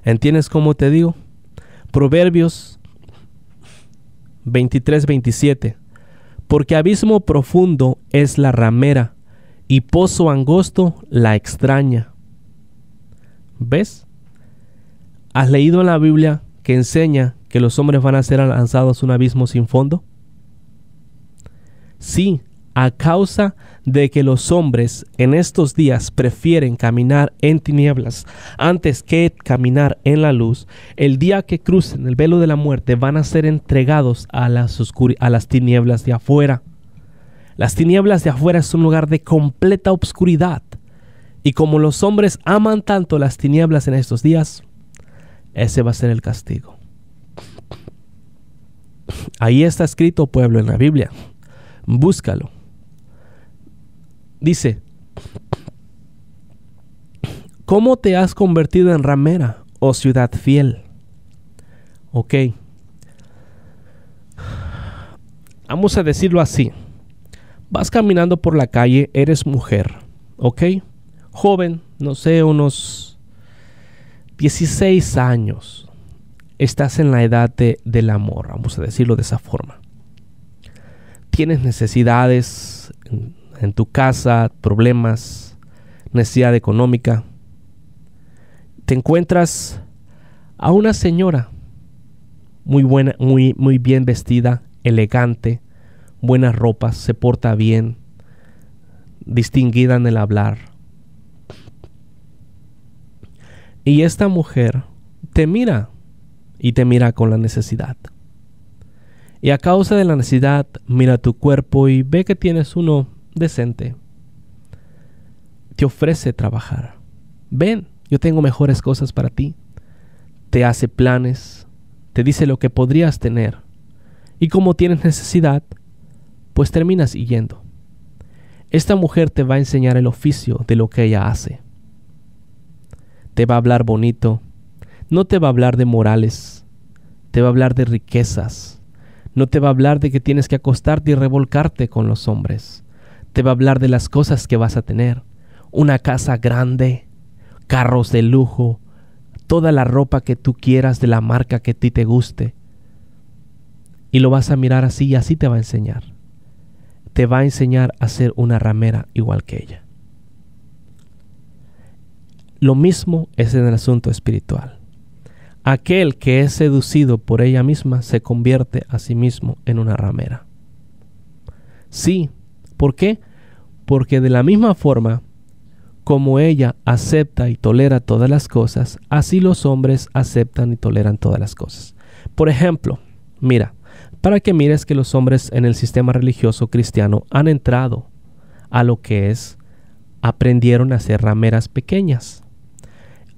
¿Entiendes cómo te digo? Proverbios 23, 27. Porque abismo profundo es la ramera y pozo angosto la extraña. ¿Ves? ¿Has leído en la Biblia que enseña que los hombres van a ser lanzados a un abismo sin fondo? Sí, a causa de de que los hombres en estos días prefieren caminar en tinieblas antes que caminar en la luz, el día que crucen el velo de la muerte van a ser entregados a las, a las tinieblas de afuera. Las tinieblas de afuera es un lugar de completa obscuridad. Y como los hombres aman tanto las tinieblas en estos días, ese va a ser el castigo. Ahí está escrito pueblo en la Biblia. Búscalo. Dice, ¿cómo te has convertido en ramera, o oh ciudad fiel? Ok. Vamos a decirlo así. Vas caminando por la calle, eres mujer, ¿ok? Joven, no sé, unos 16 años. Estás en la edad del amor, vamos a decirlo de esa forma. Tienes necesidades en tu casa, problemas, necesidad económica, te encuentras a una señora muy buena, muy, muy bien vestida, elegante, buenas ropas, se porta bien, distinguida en el hablar. Y esta mujer te mira y te mira con la necesidad. Y a causa de la necesidad, mira tu cuerpo y ve que tienes uno decente, te ofrece trabajar. Ven, yo tengo mejores cosas para ti. Te hace planes, te dice lo que podrías tener. Y como tienes necesidad, pues terminas yendo. Esta mujer te va a enseñar el oficio de lo que ella hace. Te va a hablar bonito, no te va a hablar de morales, te va a hablar de riquezas, no te va a hablar de que tienes que acostarte y revolcarte con los hombres te va a hablar de las cosas que vas a tener. Una casa grande, carros de lujo, toda la ropa que tú quieras de la marca que a ti te guste. Y lo vas a mirar así y así te va a enseñar. Te va a enseñar a ser una ramera igual que ella. Lo mismo es en el asunto espiritual. Aquel que es seducido por ella misma se convierte a sí mismo en una ramera. Sí, ¿Por qué? Porque de la misma forma como ella acepta y tolera todas las cosas, así los hombres aceptan y toleran todas las cosas. Por ejemplo, mira, para que mires que los hombres en el sistema religioso cristiano han entrado a lo que es, aprendieron a ser rameras pequeñas.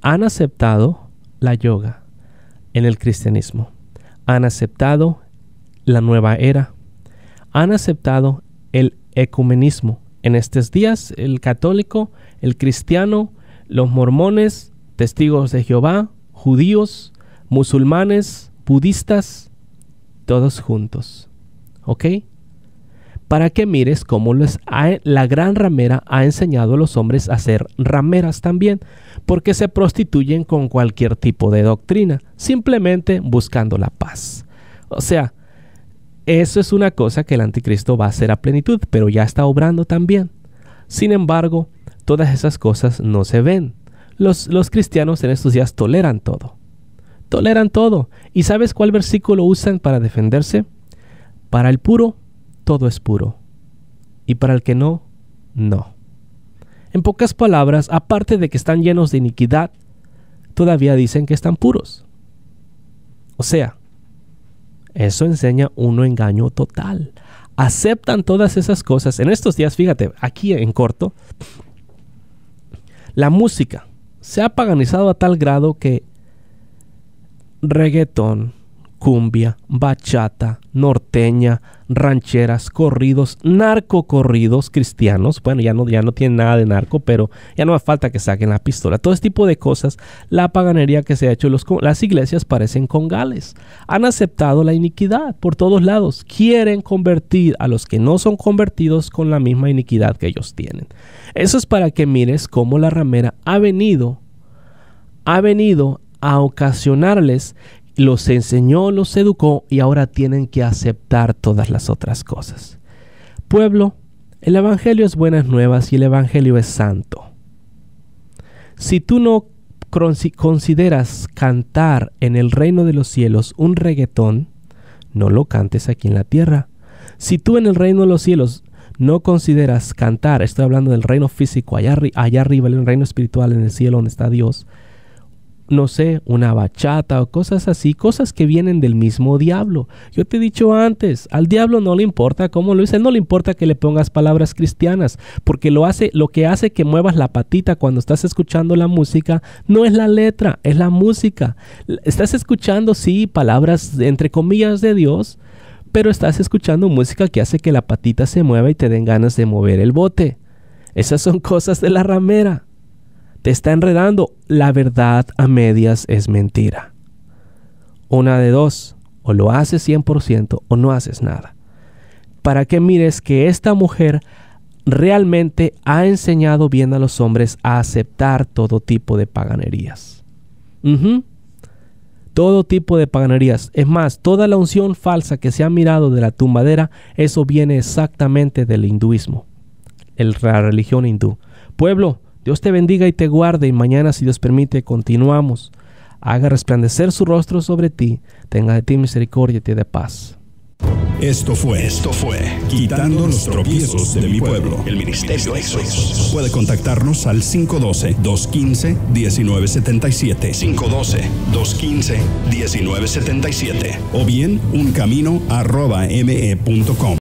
Han aceptado la yoga en el cristianismo. Han aceptado la nueva era. Han aceptado el ecumenismo. En estos días, el católico, el cristiano, los mormones, testigos de Jehová, judíos, musulmanes, budistas, todos juntos. ¿Ok? Para que mires cómo la gran ramera ha enseñado a los hombres a ser rameras también, porque se prostituyen con cualquier tipo de doctrina, simplemente buscando la paz. O sea, eso es una cosa que el anticristo va a hacer a plenitud, pero ya está obrando también. Sin embargo, todas esas cosas no se ven. Los, cristianos en estos días toleran todo. Toleran todo. ¿Y sabes cuál versículo usan para defenderse? Para el puro, todo es puro. Y para el que no, no. En pocas palabras, aparte de que están llenos de iniquidad, todavía dicen que están puros. O sea, eso enseña un engaño total. Aceptan todas esas cosas. En estos días, fíjate, aquí en corto, la música se ha paganizado a tal grado que reggaetón, cumbia, bachata, norteña, rancheras, corridos, narcocorridos cristianos. Bueno, ya no, ya no tiene nada de narco, pero ya no hace falta que saquen la pistola. Todo este tipo de cosas, la paganería que se ha hecho, los, las iglesias parecen con gales Han aceptado la iniquidad por todos lados. Quieren convertir a los que no son convertidos con la misma iniquidad que ellos tienen. Eso es para que mires cómo la ramera ha venido, ha venido a ocasionarles los enseñó, los educó y ahora tienen que aceptar todas las otras cosas. Pueblo, el Evangelio es buenas nuevas y el Evangelio es santo. Si tú no consideras cantar en el reino de los cielos un reggaetón, no lo cantes aquí en la tierra. Si tú en el reino de los cielos no consideras cantar, estoy hablando del reino físico, allá, allá arriba, el reino espiritual, en el cielo donde está Dios, no sé, una bachata o cosas así, cosas que vienen del mismo diablo. Yo te he dicho antes, al diablo no le importa cómo lo dice, no le importa que le pongas palabras cristianas, porque lo hace lo que hace que muevas la patita cuando estás escuchando la música no es la letra, es la música. Estás escuchando sí palabras entre comillas de Dios, pero estás escuchando música que hace que la patita se mueva y te den ganas de mover el bote. Esas son cosas de la ramera te está enredando. La verdad a medias es mentira. Una de dos, o lo haces 100% o no haces nada. Para que mires que esta mujer realmente ha enseñado bien a los hombres a aceptar todo tipo de paganerías. Todo tipo de paganerías. Es más, toda la unción falsa que se ha mirado de la tumbadera, eso viene exactamente del hinduismo, el, la religión hindú. Pueblo, Dios te bendiga y te guarde y mañana, si Dios permite, continuamos. Haga resplandecer su rostro sobre ti, tenga de ti misericordia y te dé paz. Esto fue, esto fue, quitando los tropiezos de mi pueblo, el Ministerio Jesús. Puede contactarnos al 512-215-1977, 512-215-1977, o bien un